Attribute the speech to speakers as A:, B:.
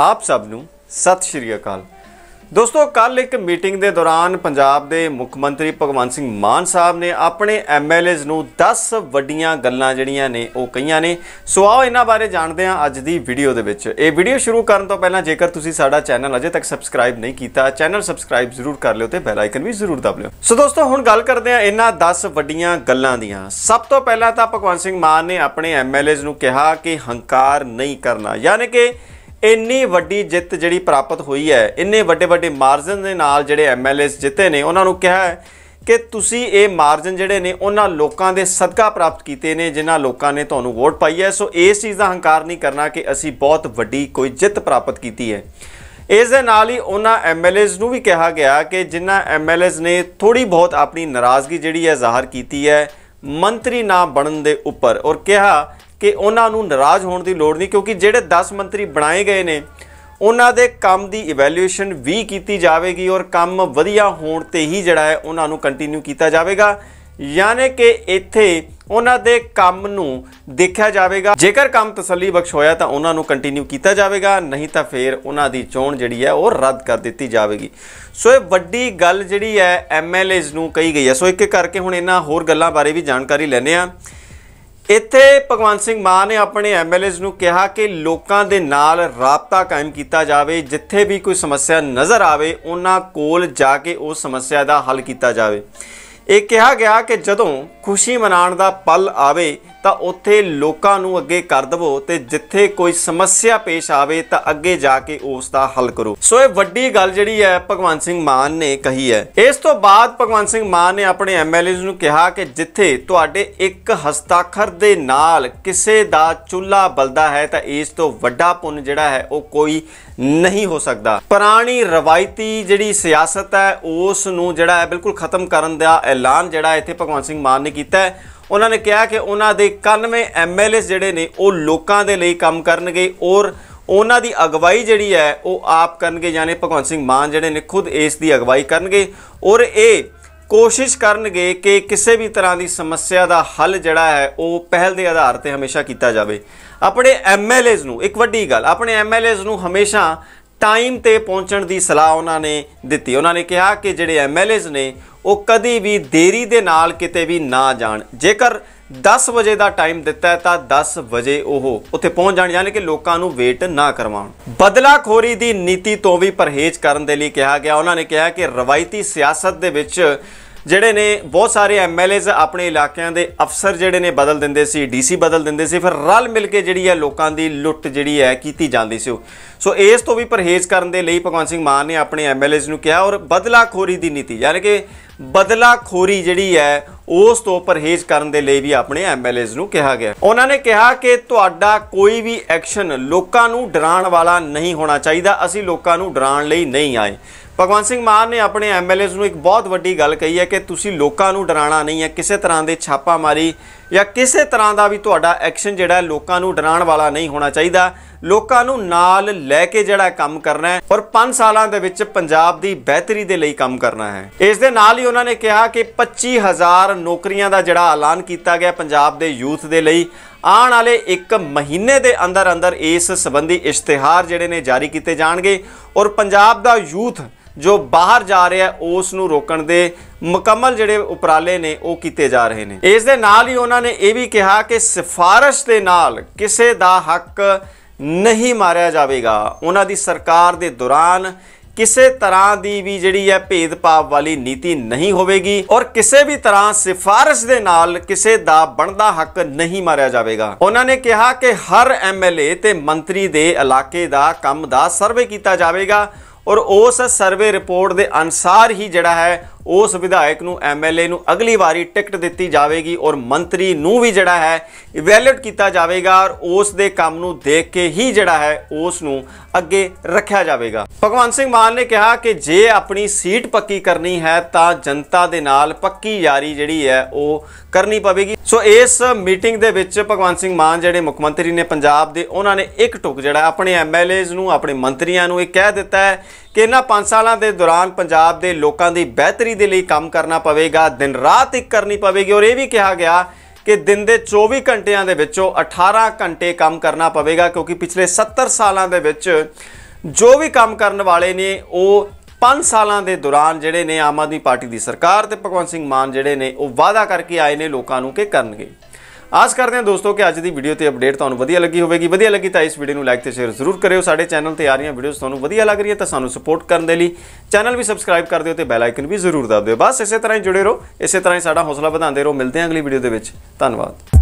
A: ਆਪ ਸਭ ਨੂੰ ਸਤਿ ਸ਼੍ਰੀ ਅਕਾਲ ਦੋਸਤੋ ਕੱਲ ਇੱਕ ਮੀਟਿੰਗ ਦੇ ਦੌਰਾਨ ਪੰਜਾਬ ਦੇ ਮੁੱਖ ਮੰਤਰੀ ਭਗਵੰਤ ਸਿੰਘ ਮਾਨ ਸਾਹਿਬ ਨੇ ਆਪਣੇ ਐਮਐਲਏਜ਼ ਨੂੰ 10 ਵੱਡੀਆਂ ਗੱਲਾਂ ਜਿਹੜੀਆਂ ਨੇ ਉਹ ਕਹੀਆਂ ਨੇ ਸੋ ਆਓ ਇਹਨਾਂ ਬਾਰੇ ਜਾਣਦੇ ਹਾਂ ਅੱਜ ਦੀ ਵੀਡੀਓ ਦੇ ਵਿੱਚ ਇਹ ਵੀਡੀਓ ਸ਼ੁਰੂ ਕਰਨ ਤੋਂ ਪਹਿਲਾਂ ਜੇਕਰ ਤੁਸੀਂ ਸਾਡਾ ਚੈਨਲ ਅਜੇ ਤੱਕ ਸਬਸਕ੍ਰਾਈਬ ਨਹੀਂ ਕੀਤਾ ਚੈਨਲ ਸਬਸਕ੍ਰਾਈਬ ਜ਼ਰੂਰ ਕਰ ਲਿਓ ਤੇ ਬੈਲ ਆਈਕਨ ਵੀ ਜ਼ਰੂਰ ਦਬ ਲਿਓ ਸੋ ਦੋਸਤੋ ਹੁਣ ਗੱਲ ਕਰਦੇ ਹਾਂ ਇਹਨਾਂ 10 ਵੱਡੀਆਂ ਗੱਲਾਂ ਦੀਆਂ ਸਭ ਤੋਂ ਪਹਿਲਾਂ ਤਾਂ ਭਗਵੰਤ ਸਿੰਘ ਮਾਨ ਨੇ ਆਪਣੇ ਐਮਐਲਏਜ਼ ਨੂੰ ਕਿਹਾ ਕਿ ਹੰਕਾਰ ਨਹੀਂ ਕਰਨਾ ਯਾਨੀ ਕਿ ਇੰਨੀ ਵੱਡੀ ਜਿੱਤ ਜਿਹੜੀ ਪ੍ਰਾਪਤ ਹੋਈ ਹੈ ਇੰਨੇ ਵੱਡੇ ਵੱਡੇ ਮਾਰਜਨ ਦੇ ਨਾਲ ਜਿਹੜੇ ਐਮਐਲਏਸ ਜਿੱਤੇ ਨੇ ਉਹਨਾਂ ਨੂੰ ਕਿਹਾ ਕਿ ਤੁਸੀਂ ਇਹ ਮਾਰਜਨ ਜਿਹੜੇ ਨੇ ਉਹਨਾਂ ਲੋਕਾਂ ਦੇ ਸਦਕਾ ਪ੍ਰਾਪਤ ਕੀਤੇ ਨੇ ਜਿਨ੍ਹਾਂ ਲੋਕਾਂ ਨੇ ਤੁਹਾਨੂੰ ਵੋਟ ਪਾਈ ਹੈ ਸੋ ਇਸ ਚੀਜ਼ ਦਾ ਹੰਕਾਰ ਨਹੀਂ ਕਰਨਾ ਕਿ ਅਸੀਂ ਬਹੁਤ ਵੱਡੀ ਕੋਈ ਜਿੱਤ ਪ੍ਰਾਪਤ ਕੀਤੀ ਹੈ ਇਸ ਦੇ ਨਾਲ ਹੀ ਉਹਨਾਂ ਐਮਐਲਏਸ ਨੂੰ ਵੀ ਕਿਹਾ ਗਿਆ ਕਿ ਜਿਨ੍ਹਾਂ ਐਮਐਲਏਸ ਨੇ ਥੋੜੀ ਬਹੁਤ ਆਪਣੀ ਨਾਰਾਜ਼ਗੀ ਜਿਹੜੀ ਹੈ ਜ਼ਾਹਰ ਕੀਤੀ ਹੈ ਮੰਤਰੀ ਨਾ ਬਣਨ ਦੇ ਉੱਪਰ ਔਰ ਕਿਹਾ ਕਿ ਉਹਨਾਂ ਨੂੰ ਨਾਰਾਜ਼ ਹੋਣ ਦੀ ਲੋੜ ਨਹੀਂ ਕਿਉਂਕਿ ਜਿਹੜੇ 10 ਮੰਤਰੀ ਬਣਾਏ ਗਏ ਨੇ ਉਹਨਾਂ ਦੇ ਕੰਮ ਦੀ ਇਵੈਲੂਏਸ਼ਨ ਵੀ ਕੀਤੀ ਜਾਵੇਗੀ ਔਰ ਕੰਮ ਵਧੀਆ ਹੋਣ ਤੇ ਹੀ ਜਿਹੜਾ ਹੈ ਉਹਨਾਂ ਨੂੰ ਕੰਟੀਨਿਊ ਕੀਤਾ ਜਾਵੇਗਾ ਯਾਨੀ ਕਿ ਇੱਥੇ ਉਹਨਾਂ ਦੇ ਕੰਮ ਨੂੰ ਦੇਖਿਆ ਜਾਵੇਗਾ ਜੇਕਰ ਕੰਮ ਤਸੱਲੀ ਬਖਸ਼ ਹੋਇਆ ਤਾਂ ਉਹਨਾਂ ਨੂੰ ਕੰਟੀਨਿਊ ਕੀਤਾ ਜਾਵੇਗਾ ਨਹੀਂ ਤਾਂ ਫਿਰ ਉਹਨਾਂ ਦੀ ਚੋਣ ਜਿਹੜੀ ਹੈ ਉਹ ਰੱਦ ਕਰ ਦਿੱਤੀ ਜਾਵੇਗੀ ਸੋ ਇਹ ਵੱਡੀ ਗੱਲ ਜਿਹੜੀ ਹੈ ਐਮਐਲਏਜ਼ ਨੂੰ ਕਹੀ ਗਈ ਹੈ ਸੋ ਇੱਕ ਇੱਕ ਕਰਕੇ ਹੁਣ ਇਹਨਾਂ ਹੋਰ ਗੱਲਾਂ ਬਾਰੇ ਵੀ ਜਾਣਕਾਰੀ ਲੈਣੇ ਆ ਇੱਥੇ ਭਗਵੰਤ ਸਿੰਘ ਮਾਨ ਨੇ ਆਪਣੇ ਐਮਐਲਏਜ਼ ਨੂੰ ਕਿਹਾ ਕਿ ਲੋਕਾਂ ਦੇ ਨਾਲ ਰਾਬਤਾ ਕਾਇਮ ਕੀਤਾ ਜਾਵੇ ਜਿੱਥੇ ਵੀ ਕੋਈ ਸਮੱਸਿਆ ਨਜ਼ਰ ਆਵੇ ਉਹਨਾਂ ਕੋਲ ਜਾ ਕੇ ਉਸ ਸਮੱਸਿਆ ਦਾ ਹੱਲ ਕੀਤਾ ਜਾਵੇ ਇਹ ਕਿਹਾ ਗਿਆ ਕਿ ਜਦੋਂ ਖੁਸ਼ੀ ਮਨਾਉਣ ਦਾ ਪਲ ਆਵੇ ਤਾਂ ਉੱਥੇ ਲੋਕਾਂ ਨੂੰ ਅੱਗੇ ਕਰ ਦਵੋ ਤੇ ਜਿੱਥੇ ਕੋਈ ਸਮੱਸਿਆ ਪੇਸ਼ ਆਵੇ ਤਾਂ ਅੱਗੇ ਜਾ ਕੇ ਉਸ ਦਾ ਹੱਲ ਕਰੋ ਸੋ ਇਹ ਵੱਡੀ ਗੱਲ ਜਿਹੜੀ ਹੈ ਭਗਵੰਤ ਸਿੰਘ ਮਾਨ ਨੇ ਕਹੀ ਹੈ ਇਸ ਤੋਂ ਬਾਅਦ ਭਗਵੰਤ ਸਿੰਘ ਮਾਨ ਨੇ ਆਪਣੇ ਐਮਐਲਏ ਨੂੰ ਕਿਹਾ ਕਿ ਜਿੱਥੇ ਤੁਹਾਡੇ ਇੱਕ ਹਸਤਾਖਰ ਦੇ ਨਾਲ ਕਿਸੇ ਦਾ ਚੁੱਲ੍ਹਾ ਬਲਦਾ ਹੈ ਤਾਂ ਇਸ ਤੋਂ ਵੱਡਾ ਪੁੰਨ ਜਿਹੜਾ ਹੈ ਉਹ ਕੋਈ ਨਹੀਂ ਹੋ ਸਕਦਾ ਪੁਰਾਣੀ ਰਵਾਇਤੀ ਜਿਹੜੀ ਸਿਆਸਤ ਹੈ ਉਸ ਨੂੰ ਜਿਹੜਾ ਹੈ ਬਿਲਕੁਲ ਖਤਮ ਕਰਨ ਦਾ ਐਲਾਨ ਜਿਹੜਾ ਇੱਥੇ ਭਗਵੰਤ ਸਿੰਘ ਮਾਨ ਨੇ ਕੀਤਾ ਉਹਨਾਂ ਨੇ ਕਿਹਾ ਕਿ ਉਹਨਾਂ ਦੇ 91 ਐਮਐਲਏਸ ਜਿਹੜੇ ਨੇ ਉਹ ਲੋਕਾਂ ਦੇ ਲਈ ਕੰਮ ਕਰਨਗੇ ਔਰ ਉਹਨਾਂ ਦੀ ਅਗਵਾਈ ਜਿਹੜੀ ਹੈ ਉਹ ਆਪ ਕਰਨਗੇ ਯਾਨੀ ਭਗਵੰਤ ਸਿੰਘ ਮਾਨ ਜਿਹੜੇ ਨੇ ਖੁਦ ਇਸ ਦੀ ਅਗਵਾਈ ਕਰਨਗੇ ਔਰ ਇਹ ਕੋਸ਼ਿਸ਼ ਕਰਨਗੇ ਕਿ ਕਿਸੇ ਵੀ ਤਰ੍ਹਾਂ ਦੀ ਸਮੱਸਿਆ ਦਾ ਹੱਲ ਜਿਹੜਾ ਹੈ ਉਹ ਪਹਿਲ ਦੇ ਆਧਾਰ ਤੇ ਹਮੇਸ਼ਾ ਕੀਤਾ ਜਾਵੇ ਆਪਣੇ ਐਮਐਲਏਜ਼ ਨੂੰ ਇੱਕ ਵੱਡੀ ਗੱਲ ਆਪਣੇ ਐਮਐਲਏਜ਼ ਨੂੰ ਹਮੇਸ਼ਾ ਟਾਈਮ ਤੇ ਪਹੁੰਚਣ ਦੀ ਸਲਾਹ ਉਹਨਾਂ ਨੇ ਦਿੱਤੀ ਉਹਨਾਂ ਨੇ ਕਿਹਾ ਕਿ ਜਿਹੜੇ ਐਮਐਲਏਜ਼ ਨੇ ਉਹ ਕਦੀ ਵੀ ਦੇਰੀ ਦੇ ਨਾਲ ਕਿਤੇ ਵੀ ਨਾ ਜਾਣ ਜੇਕਰ 10 ਵਜੇ ਦਾ ਟਾਈਮ ਦਿੱਤਾ ਤਾਂ 10 ਵਜੇ ਉਹ ਉੱਥੇ ਪਹੁੰਚ ਜਾਣ ਯਾਨੀ ਕਿ ਲੋਕਾਂ ਨੂੰ ਵੇਟ ਨਾ ਕਰਵਾਉਣ ਬਦਲਾਖੋਰੀ ਦੀ ਨੀਤੀ ਤੋਂ ਵੀ ਪਰਹੇਜ਼ ਕਰਨ ਦੇ ਲਈ ਕਿਹਾ ਗਿਆ ਉਹਨਾਂ ਨੇ ਕਿਹਾ ਕਿ ਰਵਾਇਤੀ ਸਿਆਸਤ ਦੇ ਵਿੱਚ ਜਿਹੜੇ ਨੇ ਬਹੁਤ ਸਾਰੇ ਐਮਐਲਏਜ਼ ਆਪਣੇ ਇਲਾਕਿਆਂ ਦੇ ਅਫਸਰ ਜਿਹੜੇ ਨੇ ਬਦਲ ਦਿੰਦੇ ਸੀ ਡੀਸੀ ਬਦਲ ਦਿੰਦੇ ਸੀ ਫਿਰ ਰਲ ਮਿਲ ਕੇ ਜਿਹੜੀ ਹੈ ਲੋਕਾਂ ਦੀ ਲੁੱਟ ਜਿਹੜੀ ਹੈ ਕੀਤੀ ਜਾਂਦੀ ਸੀ ਸੋ ਇਸ ਤੋਂ ਵੀ ਪਰਹੇਜ਼ ਕਰਨ ਦੇ ਲਈ ਭਗਵੰਤ ਸਿੰਘ ਮਾਨ ਨੇ ਆਪਣੇ ਐਮਐਲਏਜ਼ ਨੂੰ ਕਿਹਾ ਔਰ ਬਦਲਾਖੋਰੀ ਦੀ ਨੀਤੀ ਯਾਨੀ ਕਿ ਬਦਲਾਖੋਰੀ ਜਿਹੜੀ ਹੈ ਉਸ ਤੋਂ ਪਰਹੇਜ਼ ਕਰਨ ਦੇ ਲਈ ਵੀ ਆਪਣੇ ਐਮਐਲਏਜ਼ ਨੂੰ ਕਿਹਾ ਗਿਆ ਉਹਨਾਂ ਨੇ ਕਿਹਾ ਕਿ ਤੁਹਾਡਾ ਕੋਈ ਵੀ ਐਕਸ਼ਨ ਲੋਕਾਂ ਨੂੰ ਡਰਾਉਣ ਵਾਲਾ ਨਹੀਂ ਹੋਣਾ ਚਾਹੀਦਾ ਅਸੀਂ ਲੋਕਾਂ ਨੂੰ ਡਰਾਉਣ ਲਈ ਨਹੀਂ ਆਏ ਭਗਵੰਤ ਸਿੰਘ ਮਾਨ ਨੇ ਆਪਣੇ ਐਮਐਲਏਜ਼ ਨੂੰ ਇੱਕ ਬਹੁਤ ਵੱਡੀ ਗੱਲ ਕਹੀ ਹੈ ਕਿ ਤੁਸੀਂ ਲੋਕਾਂ ਨੂੰ ਡਰਾਉਣਾ ਨਹੀਂ ਹੈ ਕਿਸੇ ਤਰ੍ਹਾਂ ਦੇ ਛਾਪਾ ਮਾਰੀ ਜਾਂ ਕਿਸੇ ਤਰ੍ਹਾਂ ਦਾ ਵੀ ਤੁਹਾਡਾ ਐਕਸ਼ਨ ਜਿਹੜਾ ਲੋਕਾਂ ਨੂੰ ਡਰਾਉਣ ਵਾਲਾ ਨਹੀਂ ਹੋਣਾ ਚਾਹੀਦਾ ਲੋਕਾਂ ਨੂੰ ਨਾਲ ਲੈ ਕੇ ਜਿਹੜਾ ਕੰਮ ਕਰਨਾ ਹੈ ਔਰ 5 ਸਾਲਾਂ ਦੇ ਵਿੱਚ ਪੰਜਾਬ ਦੀ ਬਿਹਤਰੀ ਦੇ ਲਈ ਕੰਮ ਕਰਨਾ ਹੈ ਇਸ ਦੇ ਨਾਲ ਹੀ ਉਹਨਾਂ ਨੇ ਕਿਹਾ ਕਿ 25000 ਨੌਕਰੀਆਂ ਦਾ ਜਿਹੜਾ ਐਲਾਨ ਕੀਤਾ ਗਿਆ ਪੰਜਾਬ ਦੇ ਯੂਥ ਦੇ ਲਈ ਆਉਣ ਵਾਲੇ 1 ਮਹੀਨੇ ਦੇ ਅੰਦਰ ਅੰਦਰ ਇਸ ਸੰਬੰਧੀ ਇਸ਼ਤਿਹਾਰ ਜਿਹੜੇ ਨੇ ਜਾਰੀ ਕੀਤੇ ਜਾਣਗੇ ਔਰ ਪੰਜਾਬ ਦਾ ਯੂਥ ਜੋ ਬਾਹਰ ਜਾ ਰਿਹਾ ਉਸ ਨੂੰ ਰੋਕਣ ਦੇ ਮੁਕੰਮਲ ਜਿਹੜੇ ਉਪਰਾਲੇ ਨੇ ਉਹ ਕੀਤੇ ਜਾ ਰਹੇ ਨੇ ਇਸ ਦੇ ਨਾਲ ਹੀ ਉਹਨਾਂ ਨੇ ਇਹ ਵੀ ਕਿਹਾ ਕਿ ਸਿਫਾਰਿਸ਼ ਦੇ ਨਾਲ ਕਿਸੇ ਦਾ ਹੱਕ ਨਹੀਂ ਮਾਰਿਆ ਜਾਵੇਗਾ ਉਹਨਾਂ ਦੀ ਸਰਕਾਰ ਦੇ ਦੌਰਾਨ ਕਿਸੇ ਤਰ੍ਹਾਂ ਦੀ ਵੀ ਜਿਹੜੀ ਹੈ ਭੇਦਭਾਵ ਵਾਲੀ ਨੀਤੀ ਨਹੀਂ ਹੋਵੇਗੀ ਔਰ ਕਿਸੇ ਵੀ ਤਰ੍ਹਾਂ ਸਿਫਾਰਿਸ਼ ਦੇ ਨਾਲ ਕਿਸੇ ਦਾ ਬਣਦਾ ਹੱਕ ਨਹੀਂ ਮਾਰਿਆ ਜਾਵੇਗਾ ਉਹਨਾਂ ਨੇ ਕਿਹਾ ਕਿ ਹਰ ਐਮਐਲਏ ਤੇ ਮੰਤਰੀ ਦੇ ਇਲਾਕੇ ਦਾ ਕੰਮ ਦਾ ਸਰਵੇ ਕੀਤਾ ਜਾਵੇਗਾ ਔਰ ਉਸ ਸਰਵੇ ਰਿਪੋਰਟ ਦੇ ਅਨਸਾਰ ਹੀ ਜਿਹੜਾ ਹੈ ਉਸ ਵਿਧਾਇਕ ਨੂੰ ਐਮਐਲਏ ਨੂੰ ਅਗਲੀ ਵਾਰੀ ਟਿਕਟ ਦਿੱਤੀ ਜਾਵੇਗੀ ਔਰ ਮੰਤਰੀ ਨੂੰ ਵੀ ਜਿਹੜਾ ਹੈ ਇਵੈਲੂਏਟ ਕੀਤਾ ਜਾਵੇਗਾ ਔਰ ਉਸ ਦੇ ਕੰਮ ਨੂੰ ਦੇਖ ਕੇ ਹੀ ਜਿਹੜਾ ਹੈ ਉਸ ਨੂੰ ਅੱਗੇ ਰੱਖਿਆ ਜਾਵੇਗਾ ਭਗਵੰਤ ਸਿੰਘ ਮਾਨ ਨੇ ਕਿਹਾ ਕਿ ਜੇ ਆਪਣੀ ਸੀਟ ਪੱਕੀ ਕਰਨੀ ਹੈ ਤਾਂ ਜਨਤਾ ਦੇ ਨਾਲ ਪੱਕੀ ਯਾਰੀ ਜਿਹੜੀ ਹੈ ਉਹ ਕਰਨੀ ਪਵੇਗੀ ਸੋ ਇਸ ਮੀਟਿੰਗ ਦੇ ਵਿੱਚ ਭਗਵੰਤ ਸਿੰਘ ਮਾਨ ਜਿਹੜੇ ਮੁੱਖ ਮੰਤਰੀ ਨੇ ਪੰਜਾਬ ਦੇ ਉਹਨਾਂ ਨੇ ਇੱਕ ਟੁਕ ਜਿਹੜਾ ਆਪਣੇ ਐਮਐਲਏਜ਼ ਨੂੰ ਆਪਣੇ ਮੰਤਰੀਆਂ ਨੂੰ ਇਹ ਕਹਿ ਦਿੱਤਾ ਹੈ ਕਿ ਇਹਨਾਂ 5 ਸਾਲਾਂ ਦੇ ਦੌਰਾਨ ਪੰਜਾਬ ਦੇ ਲੋਕਾਂ ਦੀ ਬਿਹਤਰੀ ਦੇ ਲਈ ਕੰਮ ਕਰਨਾ ਪਵੇਗਾ ਦਿਨ ਰਾਤ ਇੱਕ ਕਰਨੀ ਪਵੇਗੀ ਔਰ ਇਹ ਵੀ ਕਿਹਾ ਗਿਆ ਕਿ ਦਿਨ ਦੇ 24 ਘੰਟਿਆਂ ਦੇ ਵਿੱਚੋਂ 18 ਘੰਟੇ ਕੰਮ ਕਰਨਾ ਪਵੇਗਾ ਕਿਉਂਕਿ ਪਿਛਲੇ 70 ਸਾਲਾਂ ਦੇ ਵਿੱਚ ਜੋ ਵੀ ਕੰਮ ਕਰਨ ਵਾਲੇ ਨੇ ਉਹ 5 ਸਾਲਾਂ ਦੇ ਦੌਰਾਨ ਜਿਹੜੇ ਨੇ ਆਮ ਆਦਮੀ ਪਾਰਟੀ ਦੀ ਸਰਕਾਰ ਤੇ ਭਗਵੰਤ ਸਿੰਘ ਮਾਨ ਜਿਹੜੇ ਨੇ ਉਹ ਵਾਅਦਾ ਕਰਕੇ ਆਏ ਨੇ ਲੋਕਾਂ ਨੂੰ ਕਿ ਕਰਨਗੇ ਆਸ ਕਰਦੇ ਹਾਂ ਦੋਸਤੋ ਕਿ ਅੱਜ ਦੀ ਵੀਡੀਓ ਤੇ ਅਪਡੇਟ ਤੁਹਾਨੂੰ ਵਧੀਆ ਲੱਗੀ ਹੋਵੇਗੀ ਵਧੀਆ ਲੱਗੀ ਤਾਂ ਇਸ ਵੀਡੀਓ ਨੂੰ ਲਾਈਕ ਤੇ ਸ਼ੇਅਰ ਜ਼ਰੂਰ ਕਰਿਓ ਸਾਡੇ ਚੈਨਲ ਤੇ ਆ ਰਹੀਆਂ ਵੀਡੀਓਜ਼ ਤੁਹਾਨੂੰ ਵਧੀਆ ਲੱਗ ਰਹੀ ਹੈ ਤਾਂ ਸਾਨੂੰ ਸਪੋਰਟ ਕਰਨ ਦੇ ਲਈ ਚੈਨਲ ਵੀ ਸਬਸਕ੍ਰਾਈਬ ਕਰ ਦਿਓ ਤੇ ਬੈਲ ਆਈਕਨ ਵੀ ਜ਼ਰੂਰ ਦਬਾ ਦਿਓ ਬਸ ਇਸੇ ਤਰ੍ਹਾਂ ਹੀ ਜੁੜੇ ਰਹੋ ਇਸੇ ਤਰ੍ਹਾਂ ਹੀ ਸਾਡਾ ਹੌਸਲਾ ਵਧਾਉਂਦੇ ਰਹੋ ਮਿਲਦੇ ਹਾਂ ਅਗਲੀ ਵੀਡੀਓ ਦੇ ਵਿੱਚ ਧੰਨਵਾਦ